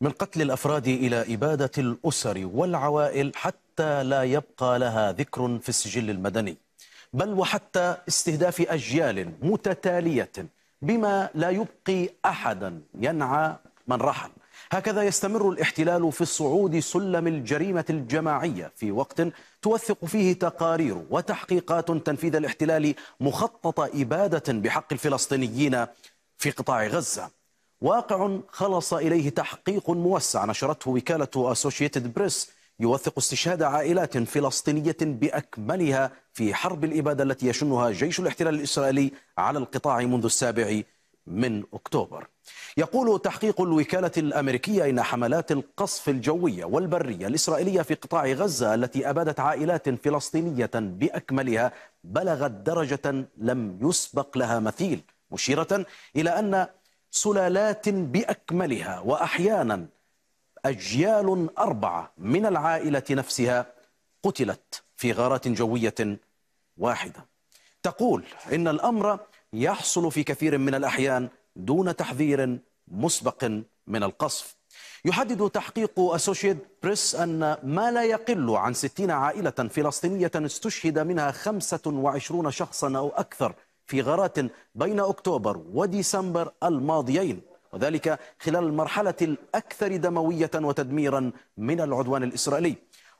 من قتل الافراد الى اباده الاسر والعوائل حتى لا يبقى لها ذكر في السجل المدني بل وحتى استهداف اجيال متتاليه بما لا يبقي احدا ينعى من رحل هكذا يستمر الاحتلال في الصعود سلم الجريمه الجماعيه في وقت توثق فيه تقارير وتحقيقات تنفيذ الاحتلال مخطط اباده بحق الفلسطينيين في قطاع غزه واقع خلص إليه تحقيق موسع نشرته وكالة أسوشيتد بريس يوثق استشهاد عائلات فلسطينية بأكملها في حرب الإبادة التي يشنها جيش الاحتلال الإسرائيلي على القطاع منذ السابع من أكتوبر يقول تحقيق الوكالة الأمريكية إن حملات القصف الجوية والبرية الإسرائيلية في قطاع غزة التي أبادت عائلات فلسطينية بأكملها بلغت درجة لم يسبق لها مثيل مشيرة إلى أن سلالات باكملها واحيانا اجيال اربعه من العائله نفسها قتلت في غارات جويه واحده. تقول ان الامر يحصل في كثير من الاحيان دون تحذير مسبق من القصف. يحدد تحقيق أسوشيد بريس أن ما لا يقل عن 60 عائلة فلسطينية استشهد منها 25 شخصا أو أكثر في غارات بين أكتوبر وديسمبر الماضيين وذلك خلال المرحلة الأكثر دموية وتدميرا من العدوان الإسرائيلي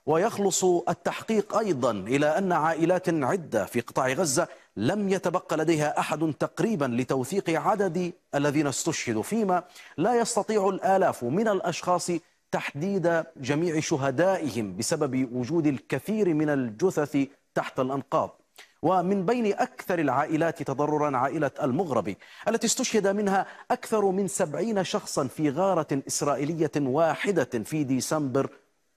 ويخلص التحقيق أيضا إلى أن عائلات عدة في قطاع غزة لم يتبقى لديها أحد تقريبا لتوثيق عدد الذين استشهدوا فيما لا يستطيع الآلاف من الأشخاص تحديد جميع شهدائهم بسبب وجود الكثير من الجثث تحت الأنقاض ومن بين أكثر العائلات تضررا عائلة المغربي التي استشهد منها أكثر من سبعين شخصا في غارة إسرائيلية واحدة في ديسمبر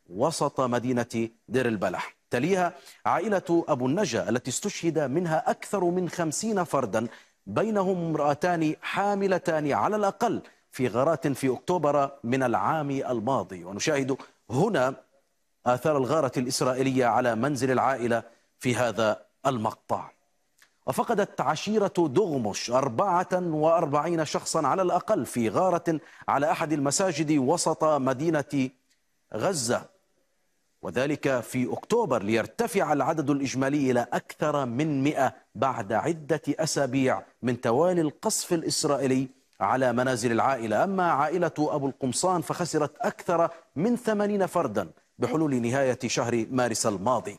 وسط مدينة دير البلح تليها عائلة أبو النجا التي استشهد منها أكثر من خمسين فردا بينهم امرأتان حاملتان على الأقل في غارات في أكتوبر من العام الماضي ونشاهد هنا آثار الغارة الإسرائيلية على منزل العائلة في هذا المقطع وفقدت عشيرة دغمش 44 شخصا على الأقل في غارة على أحد المساجد وسط مدينة غزة وذلك في أكتوبر ليرتفع العدد الإجمالي إلى أكثر من 100 بعد عدة أسابيع من توالي القصف الإسرائيلي على منازل العائلة أما عائلة أبو القمصان فخسرت أكثر من 80 فرداً بحلول نهاية شهر مارس الماضي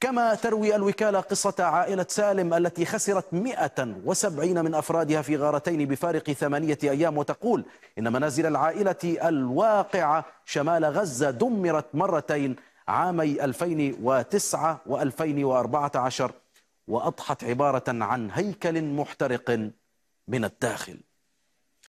كما تروي الوكالة قصة عائلة سالم التي خسرت 170 من أفرادها في غارتين بفارق ثمانية أيام وتقول إن منازل العائلة الواقعة شمال غزة دمرت مرتين عامي 2009 و2014 وأضحت عبارة عن هيكل محترق من الداخل